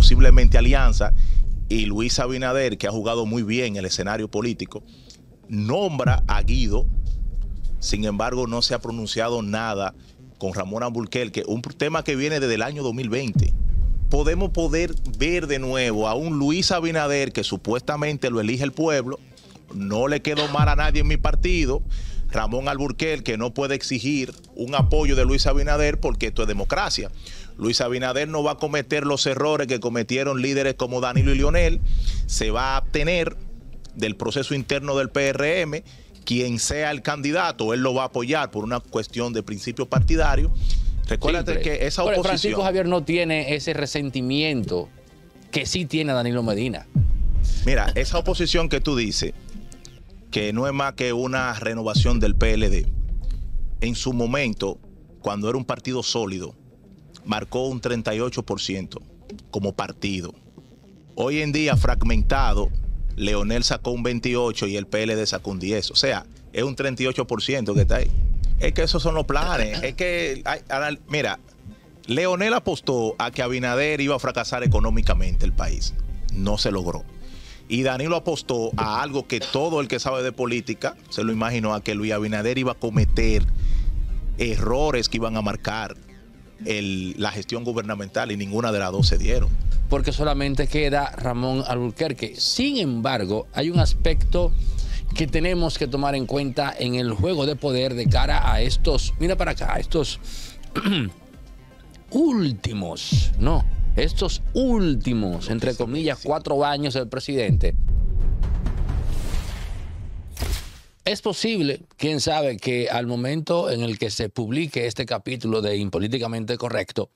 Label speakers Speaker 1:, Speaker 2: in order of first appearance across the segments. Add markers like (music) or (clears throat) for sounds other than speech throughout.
Speaker 1: posiblemente Alianza y Luis Abinader, que ha jugado muy bien el escenario político, nombra a Guido, sin embargo no se ha pronunciado nada con Ramón Alburquerque, que un tema que viene desde el año 2020. Podemos poder ver de nuevo a un Luis Abinader que supuestamente lo elige el pueblo, no le quedó mal a nadie en mi partido. Ramón Alburquerque que no puede exigir un apoyo de Luis Abinader porque esto es democracia. Luis Abinader no va a cometer los errores que cometieron líderes como Danilo y Lionel, se va a abstener del proceso interno del PRM, quien sea el candidato, él lo va a apoyar por una cuestión de principio partidario. Recuérdate que esa oposición... Francisco
Speaker 2: Javier no tiene ese resentimiento que sí tiene Danilo Medina.
Speaker 1: Mira, esa oposición que tú dices, que no es más que una renovación del PLD, en su momento, cuando era un partido sólido, marcó un 38% como partido. Hoy en día, fragmentado, Leonel sacó un 28% y el PLD sacó un 10%. O sea, es un 38% que está ahí. Es que esos son los planes. Es que, mira, Leonel apostó a que Abinader iba a fracasar económicamente el país. No se logró. Y Danilo apostó a algo que todo el que sabe de política se lo imaginó a que Luis Abinader iba a cometer errores que iban a marcar la gestión gubernamental y ninguna de las dos se dieron. Porque solamente queda Ramón Alburquerque. Sin embargo, hay un aspecto
Speaker 2: que tenemos que tomar en cuenta en el juego de poder de cara a estos, mira para acá, a estos (clears throat) últimos, no, estos últimos, entre comillas, cuatro años del presidente. Es posible, quién sabe, que al momento en el que se publique este capítulo de Impolíticamente Correcto,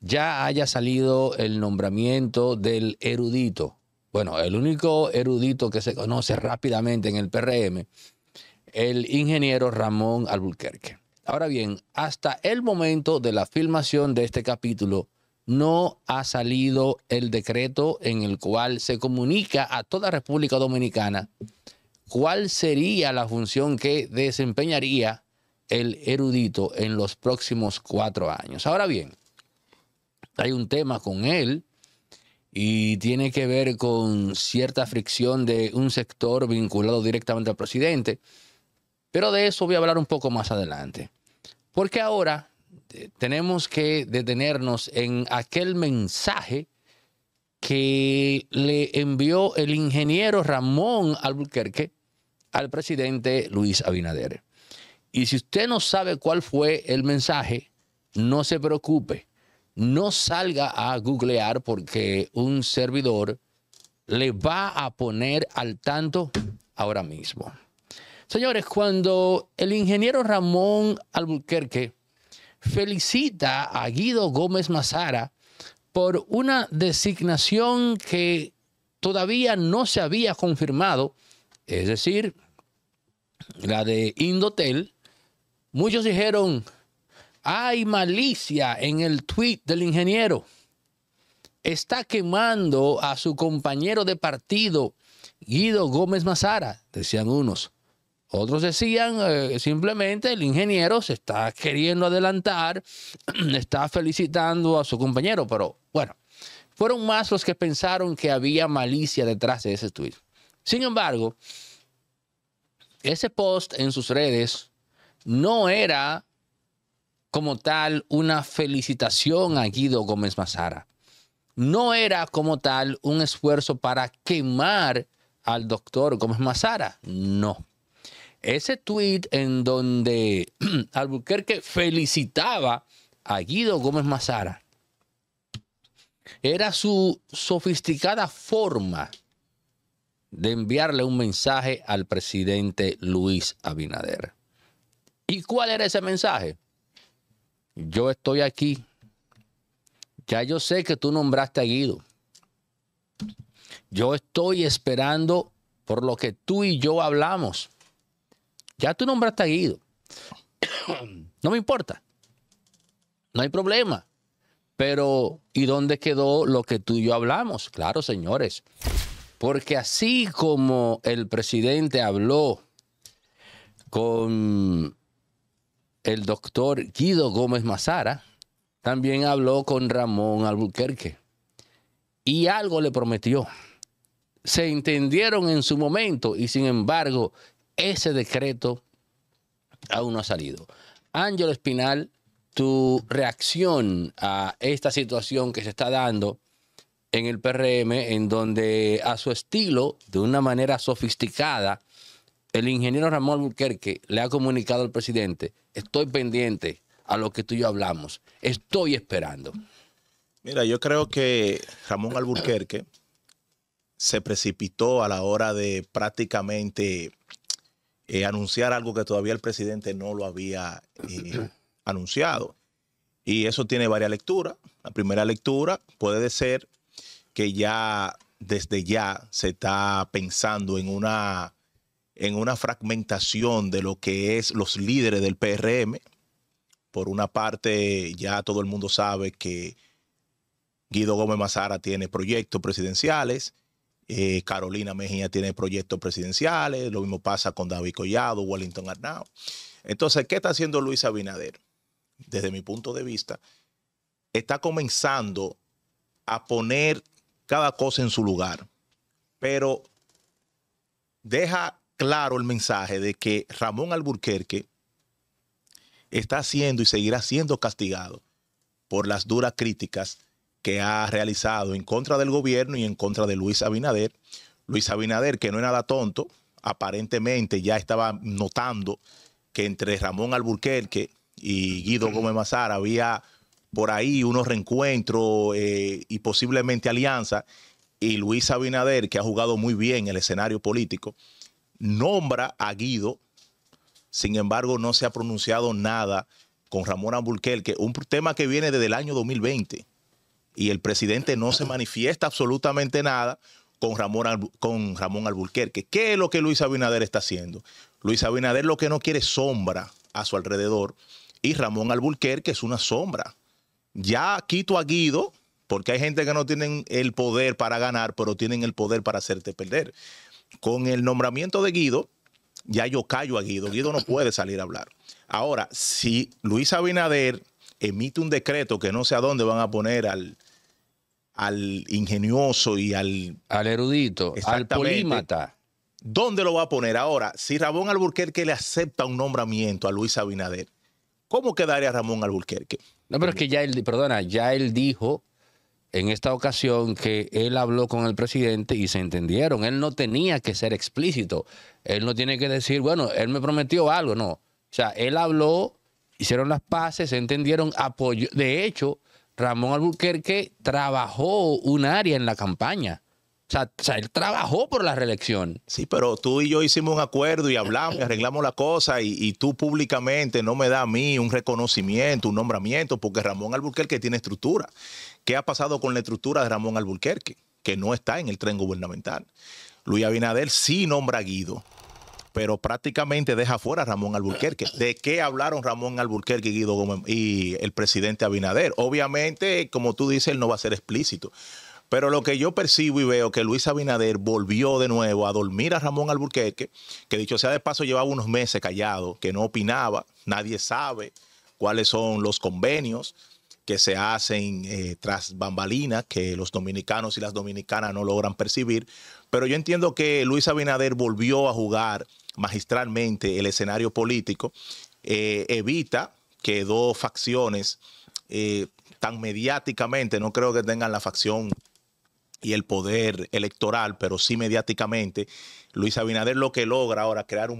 Speaker 2: ya haya salido el nombramiento del erudito. Bueno, el único erudito que se conoce rápidamente en el PRM, el ingeniero Ramón Alburquerque. Ahora bien, hasta el momento de la filmación de este capítulo, no ha salido el decreto en el cual se comunica a toda República Dominicana ¿cuál sería la función que desempeñaría el erudito en los próximos cuatro años? Ahora bien, hay un tema con él y tiene que ver con cierta fricción de un sector vinculado directamente al presidente, pero de eso voy a hablar un poco más adelante. Porque ahora eh, tenemos que detenernos en aquel mensaje que le envió el ingeniero Ramón Albuquerque al presidente Luis Abinader. Y si usted no sabe cuál fue el mensaje, no se preocupe, no salga a googlear porque un servidor le va a poner al tanto ahora mismo. Señores, cuando el ingeniero Ramón Albuquerque felicita a Guido Gómez Mazara por una designación que todavía no se había confirmado es decir, la de Indotel, muchos dijeron, hay malicia en el tweet del ingeniero. Está quemando a su compañero de partido, Guido Gómez Mazara, decían unos. Otros decían eh, simplemente el ingeniero se está queriendo adelantar, (clears throat) está felicitando a su compañero, pero bueno, fueron más los que pensaron que había malicia detrás de ese tweet. Sin embargo, ese post en sus redes no era como tal una felicitación a Guido Gómez Mazara. No era como tal un esfuerzo para quemar al doctor Gómez Mazara. No. Ese tweet en donde (clears throat) Albuquerque felicitaba a Guido Gómez Mazara era su sofisticada forma de enviarle un mensaje al presidente Luis Abinader. ¿Y cuál era ese mensaje? Yo estoy aquí. Ya yo sé que tú nombraste a Guido. Yo estoy esperando por lo que tú y yo hablamos. Ya tú nombraste a Guido. (coughs) No me importa. No hay problema. Pero, ¿y dónde quedó lo que tú y yo hablamos? Claro, señores. Porque así como el presidente habló con el doctor Guido Gómez Mazara, también habló con Ramón Albuquerque. Y algo le prometió. Se entendieron en su momento y sin embargo ese decreto aún no ha salido. Ángel Espinal, tu reacción a esta situación que se está dando en el PRM, en donde a su estilo, de una manera sofisticada, el ingeniero Ramón Alburquerque le ha comunicado al presidente, estoy pendiente
Speaker 1: a lo que tú y yo hablamos, estoy esperando. Mira, yo creo que Ramón Alburquerque se precipitó a la hora de prácticamente eh, anunciar algo que todavía el presidente no lo había eh, anunciado. Y eso tiene varias lecturas. La primera lectura puede ser que ya desde ya se está pensando en una, en una fragmentación de lo que es los líderes del PRM. Por una parte, ya todo el mundo sabe que Guido Gómez Mazara tiene proyectos presidenciales, eh, Carolina Mejía tiene proyectos presidenciales, lo mismo pasa con David Collado, Wellington Arnau. Entonces, ¿qué está haciendo Luis Abinader? Desde mi punto de vista, está comenzando a poner cada cosa en su lugar. Pero deja claro el mensaje de que Ramón Alburquerque está siendo y seguirá siendo castigado por las duras críticas que ha realizado en contra del gobierno y en contra de Luis Abinader. Luis Abinader, que no es nada tonto, aparentemente ya estaba notando que entre Ramón Alburquerque y Guido Gómez Mazar había por ahí unos reencuentros eh, y posiblemente alianza. Y Luis Abinader, que ha jugado muy bien el escenario político, nombra a Guido, sin embargo no se ha pronunciado nada con Ramón Alburquerque, un tema que viene desde el año 2020 y el presidente no se manifiesta absolutamente nada con Ramón, con Ramón Alburquerque. ¿Qué es lo que Luis Abinader está haciendo? Luis Abinader lo que no quiere es sombra a su alrededor y Ramón Alburquerque es una sombra ya quito a Guido, porque hay gente que no tienen el poder para ganar, pero tienen el poder para hacerte perder. Con el nombramiento de Guido, ya yo callo a Guido. Guido no puede salir a hablar. Ahora, si Luis Abinader emite un decreto que no sé a dónde van a poner al, al ingenioso y al... Al erudito, al polímata. ¿Dónde lo va a poner? Ahora, si Ramón Alburquerque le acepta un nombramiento a Luis Abinader, ¿cómo quedaría Ramón Alburquerque? No, pero
Speaker 2: es que ya él, perdona, ya él dijo en esta ocasión que él habló con el presidente y se entendieron. Él no tenía que ser explícito. Él no tiene que decir, bueno, él me prometió algo, no. O sea, él habló, hicieron las paces, se entendieron, apoyó. De hecho, Ramón Albuquerque trabajó un área en la campaña
Speaker 1: o sea, él trabajó por la reelección. Sí, pero tú y yo hicimos un acuerdo y hablamos y arreglamos la cosa y, tú públicamente no me da a mí un reconocimiento, un nombramiento, porque Ramón Alburquerque tiene estructura. ¿Qué ha pasado con la estructura de Ramón Alburquerque? Que no está en el tren gubernamental. Luis Abinader sí nombra a Guido, pero prácticamente deja fuera a Ramón Alburquerque. ¿De qué hablaron Ramón Alburquerque y Guido y el presidente Abinader? Obviamente, como tú dices, él no va a ser explícito pero lo que yo percibo y veo que Luis Abinader volvió de nuevo a dormir a Ramón Alburquerque, que dicho sea de paso llevaba unos meses callado, que no opinaba, nadie sabe cuáles son los convenios que se hacen eh, tras bambalinas, que los dominicanos y las dominicanas no logran percibir. Pero yo entiendo que Luis Abinader volvió a jugar magistralmente el escenario político, eh, evita que dos facciones eh, tan mediáticamente, no creo que tengan la facción y el poder electoral, pero sí mediáticamente, Luis Abinader lo que logra ahora crear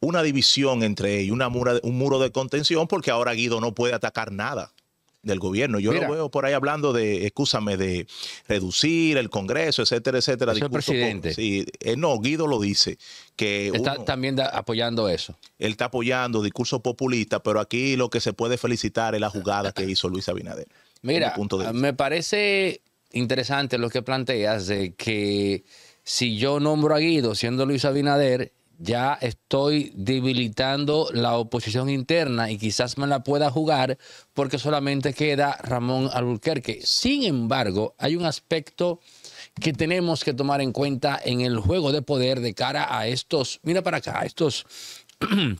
Speaker 1: una división entre ellos, una un muro de contención, porque ahora Guido no puede atacar nada del gobierno. Yo lo veo por ahí hablando de, escúchame, de reducir el Congreso, etcétera, etcétera. Es el Sí, eh, no, Guido lo dice. Que está también apoyando eso. Él está apoyando discurso populista, pero aquí lo que se puede felicitar es la jugada que hizo Luis Abinader. Mira, me parece
Speaker 2: interesante lo que planteas de que si yo nombro a Guido siendo Luis Abinader, ya estoy debilitando la oposición interna y quizás me la pueda jugar porque solamente queda Ramón Alburquerque. Sin embargo, hay un aspecto que tenemos que tomar en cuenta en el juego de poder de cara a estos, mira para acá, estos (clears throat)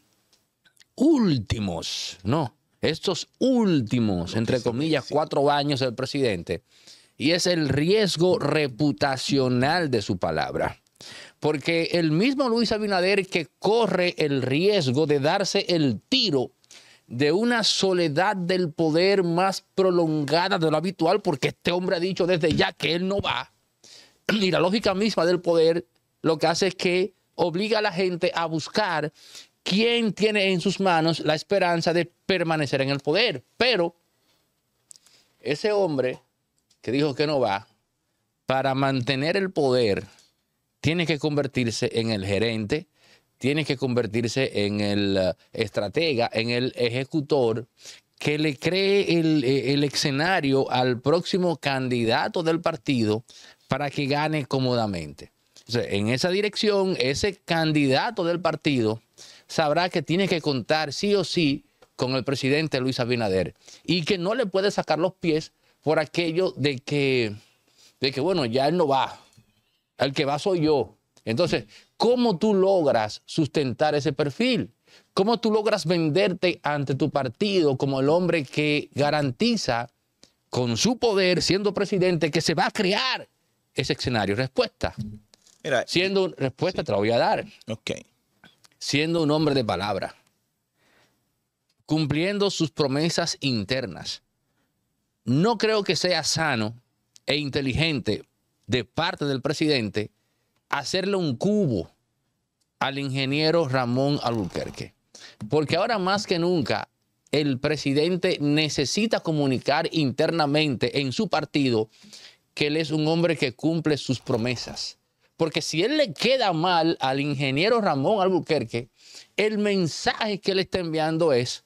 Speaker 2: últimos, no, estos últimos, entre comillas, cuatro años del presidente y es el riesgo reputacional de su palabra. Porque el mismo Luis Abinader que corre el riesgo de darse el tiro de una soledad del poder más prolongada de lo habitual, porque este hombre ha dicho desde ya que él no va, y la lógica misma del poder lo que hace es que obliga a la gente a buscar quién tiene en sus manos la esperanza de permanecer en el poder. Pero ese hombre que dijo que no va, para mantener el poder, tiene que convertirse en el gerente, tiene que convertirse en el eh, estratega, en el ejecutor que le cree eh, el, escenario al próximo candidato del partido para que gane cómodamente. en esa dirección, ese candidato del partido sabrá que tiene que contar sí o sí con el presidente Luis Abinader y que no le puede sacar los pies por aquello de que, de que, bueno, ya él no va, el que va soy yo. Entonces, ¿cómo tú logras sustentar ese perfil? ¿Cómo tú logras venderte ante tu partido como el hombre que garantiza con su poder, siendo presidente, que se va a crear ese escenario? Respuesta. Mira, siendo respuesta te la voy a dar. Ok. Siendo un hombre de palabra, cumpliendo sus promesas internas, no creo que sea sano e inteligente de parte del presidente hacerle un cubo al ingeniero Ramón Albuquerque. Porque ahora más que nunca el presidente necesita comunicar internamente en su partido que él es un hombre que cumple sus promesas. Porque si él le queda mal al ingeniero Ramón Albuquerque, el mensaje que él está enviando es,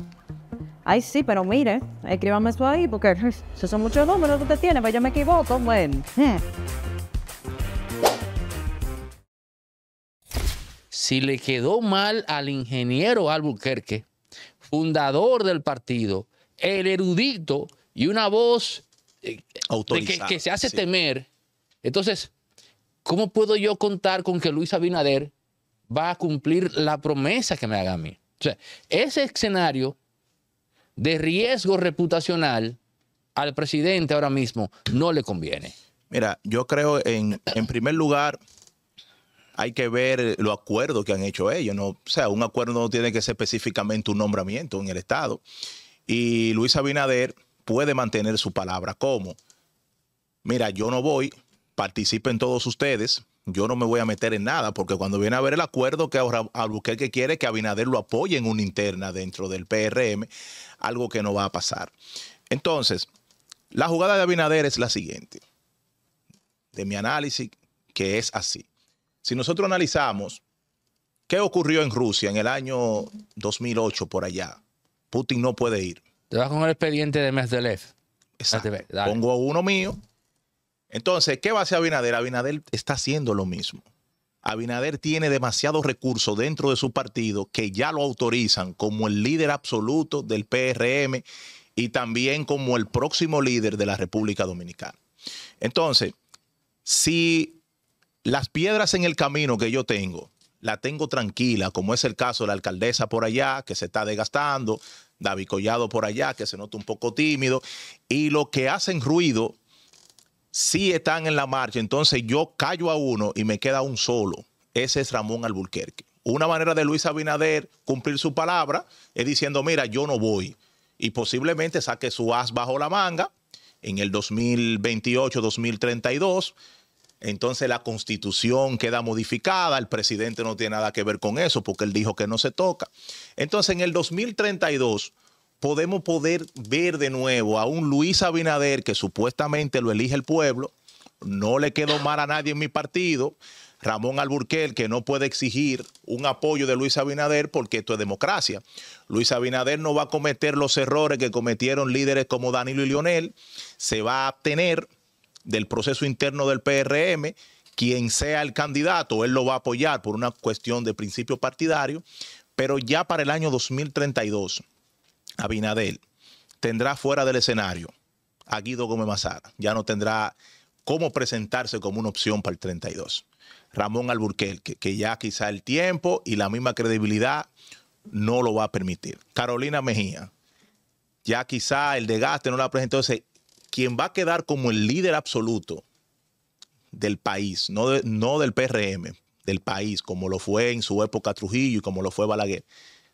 Speaker 1: Ay, sí, pero mire, escríbame eso ahí, porque (laughs) esos son muchos números que usted tiene, pero pues yo me equivoco, bueno. (laughs)
Speaker 2: Si le quedó mal al ingeniero Albuquerque, fundador del partido, el erudito y una voz eh, que, se hace temer, entonces, ¿cómo puedo yo contar con que Luis Abinader va a cumplir la promesa que me haga a mí? O sea, ese escenario de riesgo reputacional al presidente ahora mismo
Speaker 1: no le conviene. Mira, yo creo en, en primer lugar hay que ver los acuerdos que han hecho ellos. ¿no? O sea, un acuerdo no tiene que ser específicamente un nombramiento en el Estado. Y Luis Abinader puede mantener su palabra como, mira, yo no voy, participen todos ustedes, yo no me voy a meter en nada, porque cuando viene a ver el acuerdo que ahora que quiere que Abinader lo apoye en una interna dentro del PRM, algo que no va a pasar. Entonces, la jugada de Abinader es la siguiente, de mi análisis, que es así. Si nosotros analizamos qué ocurrió en Rusia en el año 2008 por allá, Putin no puede ir. Te vas con el expediente de Medvedev. Exacto. Pongo uno mío, entonces, ¿qué va a hacer Abinader? Abinader está haciendo lo mismo. Abinader tiene demasiados recursos dentro de su partido que ya lo autorizan como el líder absoluto del PRM y también como el próximo líder de la República Dominicana. Entonces, si las piedras en el camino que yo tengo, la tengo tranquila, como es el caso de la alcaldesa por allá, que se está desgastando, David Collado por allá, que se nota un poco tímido, y lo que hacen ruido si están en la marcha, entonces yo callo a uno y me queda un solo. Ese es Ramón Alburquerque. Una manera de Luis Abinader cumplir su palabra es diciendo, mira, yo no voy. Y posiblemente saque su as bajo la manga en el 2028-2032. Entonces la constitución queda modificada, el presidente no tiene nada que ver con eso porque él dijo que no se toca. Entonces en el 2032 podemos poder ver de nuevo a un Luis Abinader que supuestamente lo elige el pueblo, no le quedó mal a nadie en mi partido, Ramón Alburquer, que no puede exigir un apoyo de Luis Abinader porque esto es democracia. Luis Abinader no va a cometer los errores que cometieron líderes como Danilo y Lionel, se va a obtener del proceso interno del PRM, quien sea el candidato, él lo va a apoyar por una cuestión de principio partidario, pero ya para el año 2032 Abinadel tendrá fuera del escenario a Guido Gómez Mazara. Ya no tendrá cómo presentarse como una opción para el 32. Ramón Alburquerque, que ya quizá el tiempo y la misma credibilidad no lo va a permitir. Carolina Mejía, ya quizá el desgaste no la presentó. Entonces, quien va a quedar como el líder absoluto del país, no, no del PRM, del país, como lo fue en su época Trujillo y como lo fue Balaguer,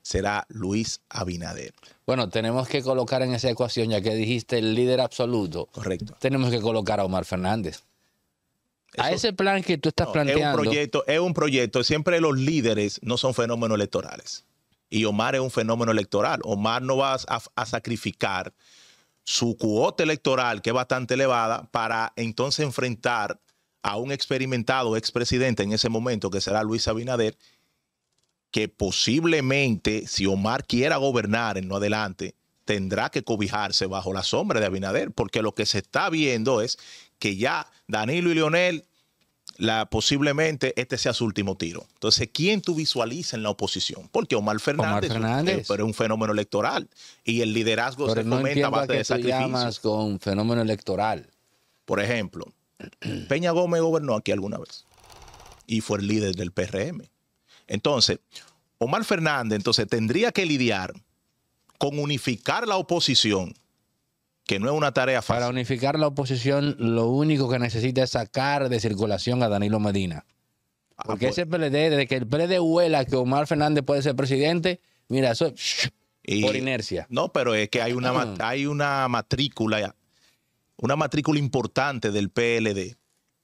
Speaker 1: será Luis Abinader. Bueno, tenemos que colocar en esa ecuación, ya que dijiste el líder absoluto. Correcto. Tenemos que colocar a Omar
Speaker 2: Fernández. a ese plan que tú estás planteando. Es un, proyecto,
Speaker 1: es un proyecto. Siempre los líderes no son fenómenos electorales. Y Omar es un fenómeno electoral. Omar no va a, a sacrificar su cuota electoral, que es bastante elevada, para entonces enfrentar a un experimentado expresidente en ese momento, que será Luis Abinader, que posiblemente si Omar quiera gobernar en lo adelante, tendrá que cobijarse bajo la sombra de Abinader, porque lo que se está viendo es que ya Danilo y Leonel, la, posiblemente este sea su último tiro. Entonces, ¿quién tú visualiza en la oposición? Porque Omar Fernández, pero es un fenómeno electoral y el liderazgo se comenta a de sacrificios. con fenómeno electoral. Por ejemplo, (clears throat) Peña Gómez gobernó aquí alguna vez y fue el líder del PRM. Entonces, Omar Fernández entonces tendría que lidiar con unificar la oposición, que no es una tarea fácil. Para unificar la oposición,
Speaker 2: lo único que necesita es sacar de circulación a Danilo Medina. Ah, Porque ese PLD, desde que el PLD huela que Omar Fernández puede ser presidente, mira, eso
Speaker 1: y, por inercia. No, pero es que hay una, mm. hay una matrícula, una matrícula importante del PLD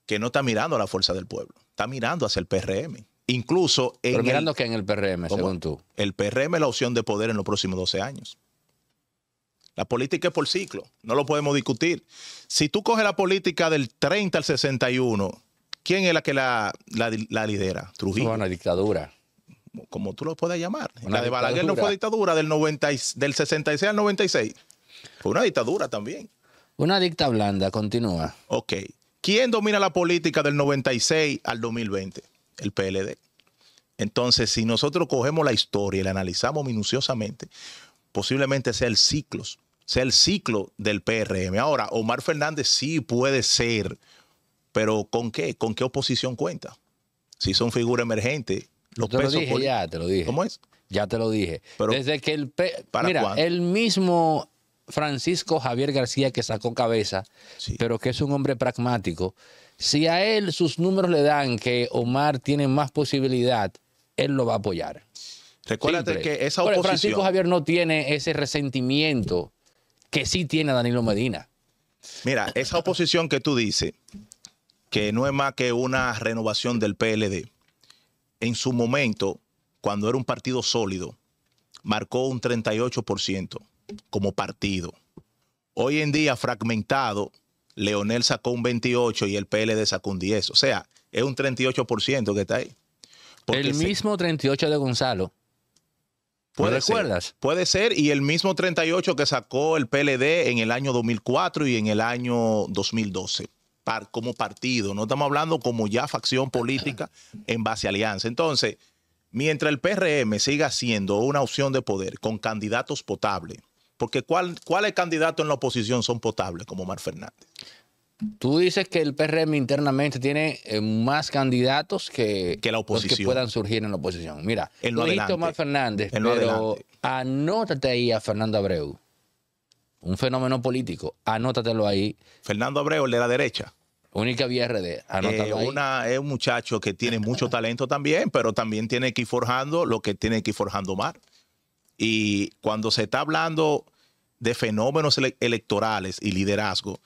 Speaker 1: que no está mirando a la fuerza del pueblo, está mirando hacia el PRM. Incluso en. mirando que en el PRM, según tú. El PRM es la opción de poder en los próximos 12 años. La política es por ciclo, no lo podemos discutir. Si tú coges la política del 30 al 61, ¿quién es la que la, lidera? Trujillo. Una dictadura. Como tú lo puedes llamar. la de Balaguer no fue dictadura del, 90, del 66 al 96. Fue una dictadura también.
Speaker 2: Una dicta blanda, continúa.
Speaker 1: Ok. ¿Quién domina la política del 96 al 2020? el PLD. Entonces, si nosotros cogemos la historia y la analizamos minuciosamente, posiblemente sea el ciclo, sea el ciclo del PRM. Ahora, Omar Fernández sí puede ser, pero ¿con qué? ¿Con qué oposición cuenta? Si son figuras emergentes, los te Lo dije, ya te lo dije. ¿Cómo es? Ya te lo dije. Pero,
Speaker 2: Desde que el mira, el mismo Francisco Javier García que sacó cabeza, pero que es un hombre pragmático si a él sus números le dan que Omar tiene más posibilidad, él lo va a apoyar. Recuérdate que esa oposición... Francisco Javier no tiene ese resentimiento que sí tiene Danilo Medina.
Speaker 1: Mira, esa oposición que tú dices, que no es más que una renovación del PLD, en su momento, cuando era un partido sólido, marcó un 38% como partido. Hoy en día, fragmentado, Leonel sacó un 28 y el PLD sacó un 10. O sea, es un 38% que está ahí. el mismo 38 de Gonzalo. Puede acuerdas? puede ser, y el mismo 38 que sacó el PLD en el año 2004 y en el año 2012, como partido. No estamos hablando como ya facción política (laughs) en base a alianza. Entonces, mientras el PRM siga siendo una opción de poder con candidatos potables, porque ¿cuáles candidatos en la oposición son potables como Mar Fernández? Tú dices que el PRM internamente tiene eh, más candidatos que, la oposición. puedan
Speaker 2: surgir en la oposición. Mira, en lo Omar Fernández, pero anótate ahí a
Speaker 1: Fernando Abreu. Un fenómeno político. Anótatelo ahí. Fernando Abreu, el de la derecha. Única vía RD. Eh, una, es un muchacho que tiene mucho talento también, pero también tiene que ir forjando lo que tiene que ir forjando Mar. Y cuando se está hablando de fenómenos electorales y liderazgo,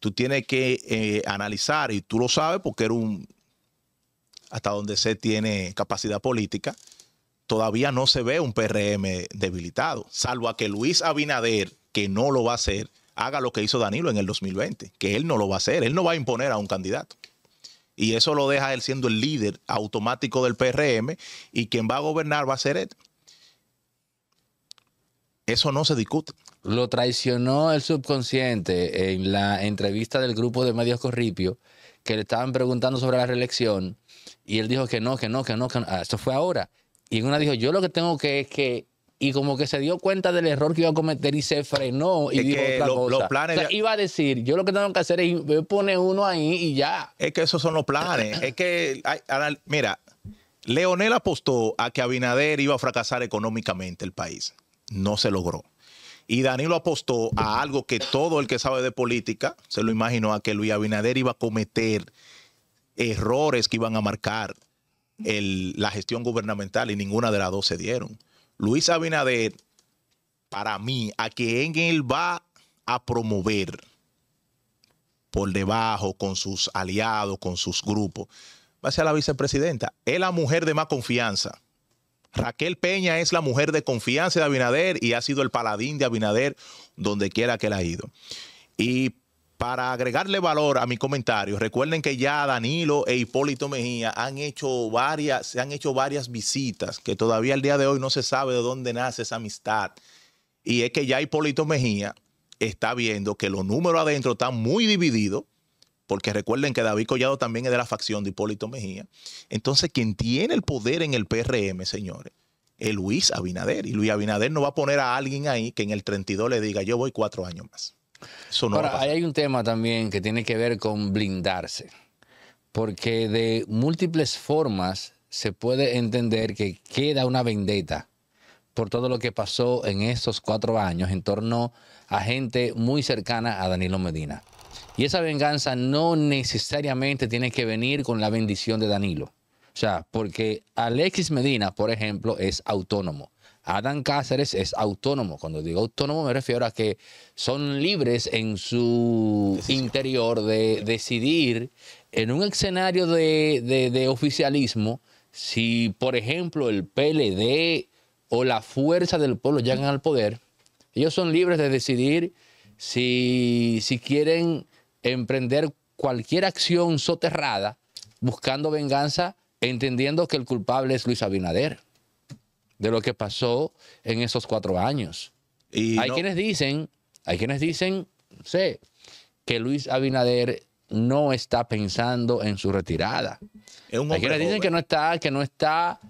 Speaker 1: tú tienes que eh, analizar, y tú lo sabes porque era un, hasta donde se tiene capacidad política, todavía no se ve un PRM debilitado, salvo a que Luis Abinader, que no lo va a hacer, haga lo que hizo Danilo en el 2020, que él no lo va a hacer, él no va a imponer a un candidato. Y eso lo deja él siendo el líder automático del PRM y quien va a gobernar va a ser él.
Speaker 2: Eso no se discute. Lo traicionó el subconsciente en la entrevista del grupo de medios Corripio, que le estaban preguntando sobre la reelección, y él dijo que no, que no, que no, que no. Ah, Eso fue ahora. Y una dijo, yo lo que tengo que es que y como que se dio cuenta del error que iba a cometer y se frenó y dijo otra cosa. Los planes iba a decir, yo lo que tengo que hacer es poner uno ahí y ya.
Speaker 1: Es que esos son los planes. es que, mira, Leonel apostó a que Abinader iba a fracasar económicamente el país no se logró. Y Danilo apostó a algo que todo el que sabe de política se lo imaginó a que Luis Abinader iba a cometer errores que iban a marcar la gestión gubernamental y ninguna de las dos se dieron. Luis Abinader, para mí, a quien él va a promover por debajo, con sus aliados, con sus grupos, va a ser la vicepresidenta. Es la mujer de más confianza Raquel Peña es la mujer de confianza de Abinader y ha sido el paladín de Abinader donde quiera que él ha ido. Y para agregarle valor a mi comentario, recuerden que ya Danilo e Hipólito Mejía han hecho varias, se han hecho varias visitas, que todavía al día de hoy no se sabe de dónde nace esa amistad. Y es que ya Hipólito Mejía está viendo que los números adentro están muy divididos porque recuerden que David Collado también es de la facción de Hipólito Mejía. Entonces, quien tiene el poder en el PRM, señores, es Luis Abinader. Y Luis Abinader no va a poner a alguien ahí que en el 32 le diga, yo voy cuatro años más. Ahora, ahí hay un tema también que
Speaker 2: tiene que ver con blindarse. Porque de múltiples formas se puede entender que queda una vendetta por todo lo que pasó en estos cuatro años en torno a gente muy cercana a Danilo Medina. Y esa venganza no necesariamente tiene que venir con la bendición de Danilo. O sea, porque Alexis Medina, por ejemplo, es autónomo. Adán Cáceres es autónomo. Cuando digo autónomo me refiero a que son libres en su interior de decidir en un escenario de, oficialismo si, por ejemplo, el PLD o la fuerza del pueblo llegan al poder. Ellos son libres de decidir si, si quieren emprender cualquier acción soterrada buscando venganza, entendiendo que el culpable es Luis Abinader, de lo que pasó en esos cuatro años. hay quienes dicen, hay quienes dicen, sé, que Luis Abinader no está pensando en su retirada. hay quienes dicen que no está, que no está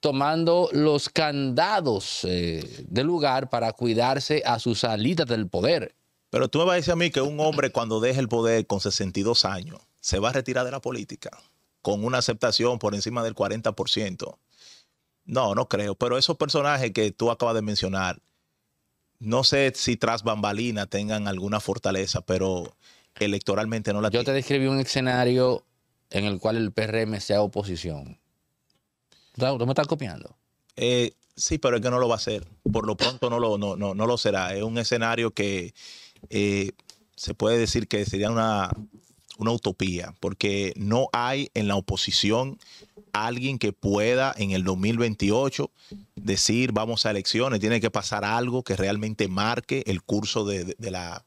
Speaker 2: tomando los candados eh, del lugar para
Speaker 1: cuidarse a sus alitas del poder. Pero tú me vas a decir a mí que un hombre cuando deje el poder con 62 años se va a retirar de la política con una aceptación por encima del 40%. No, no creo. Pero esos personajes que tú acabas de mencionar, no sé si tras bambalina tengan alguna fortaleza, pero electoralmente no la tienen. Yo te describí un escenario en el cual el PRM sea oposición.
Speaker 2: ¿Tú me estás copiando?
Speaker 1: Eh, sí, pero es que no lo va a hacer. Por lo pronto no lo, no, no lo será. Es un escenario que eh, se puede decir que sería una, utopía, porque no hay en la oposición alguien que pueda en el 2028 decir vamos a elecciones, tiene que pasar algo que realmente marque el curso de, la,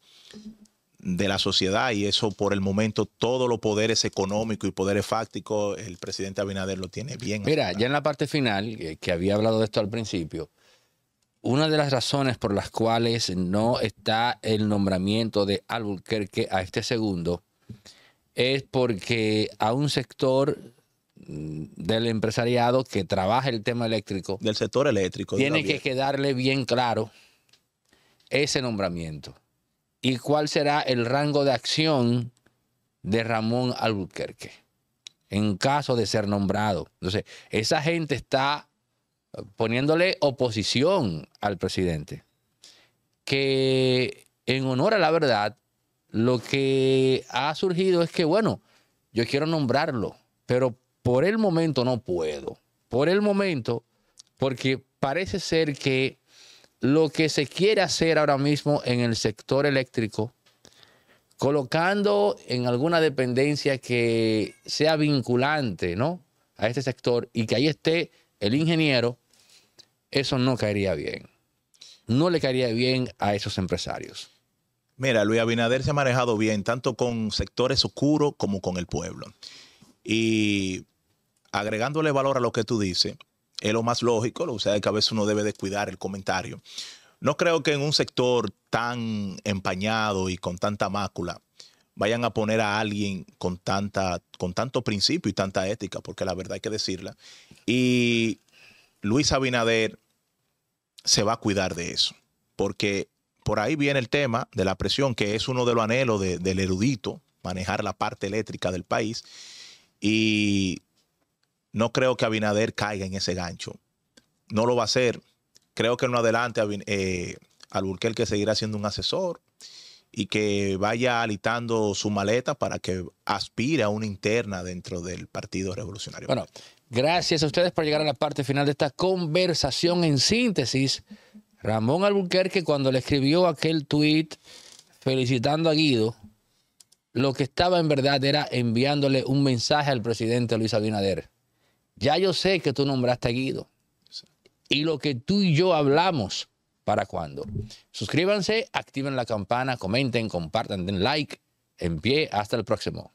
Speaker 1: de la sociedad y eso por el momento todos los poderes económicos y poderes fácticos el presidente Abinader lo tiene bien.
Speaker 2: Mira, ya en la parte final, que había hablado de esto al principio, una de las razones por las cuales no está el nombramiento de Albuquerque a este segundo es porque a un sector mm, del empresariado que trabaja el tema eléctrico. Del sector eléctrico. Tiene que quedarle bien claro ese nombramiento y cuál será el rango de acción de Ramón Albuquerque en caso de ser nombrado. Entonces, esa gente está poniéndole oposición al presidente, que en honor a la verdad, lo que ha surgido es que, bueno, yo quiero nombrarlo, pero por el momento no puedo. Por el momento, porque parece ser que lo que se quiere hacer ahora mismo en el sector eléctrico, colocando en alguna dependencia que sea vinculante, ¿no? A este sector y que ahí esté el ingeniero eso no caería bien. No le
Speaker 1: caería bien a esos empresarios. Mira, Luis Abinader se ha manejado bien, tanto con sectores oscuros como con el pueblo. Y agregándole valor a lo que tú dices, es lo más lógico, o sea, que a veces uno debe descuidar el comentario. No creo que en un sector tan empañado y con tanta mácula vayan a poner a alguien con, tanta, con tanto principio y tanta ética, porque la verdad hay que decirla. Y Luis Abinader se va a cuidar de eso. Porque por ahí viene el tema de la presión, que es uno de los anhelos del erudito, manejar la parte eléctrica del país. Y no creo que Abinader caiga en ese gancho. No lo va a hacer. Creo que no adelante eh, que seguirá siendo un asesor y que vaya alitando su maleta para que aspire a una interna dentro del Partido Revolucionario. Gracias
Speaker 2: a ustedes por llegar a la parte final de esta conversación en síntesis. Ramón Albuquerque cuando le escribió aquel tweet felicitando a Guido, lo que estaba en verdad era enviándole un mensaje al presidente Luis Abinader. Ya yo sé que tú nombraste a Guido. Y lo que tú y yo hablamos, ¿para cuándo? Suscríbanse, activen la campana, comenten, compartan, den like. En pie, hasta el próximo.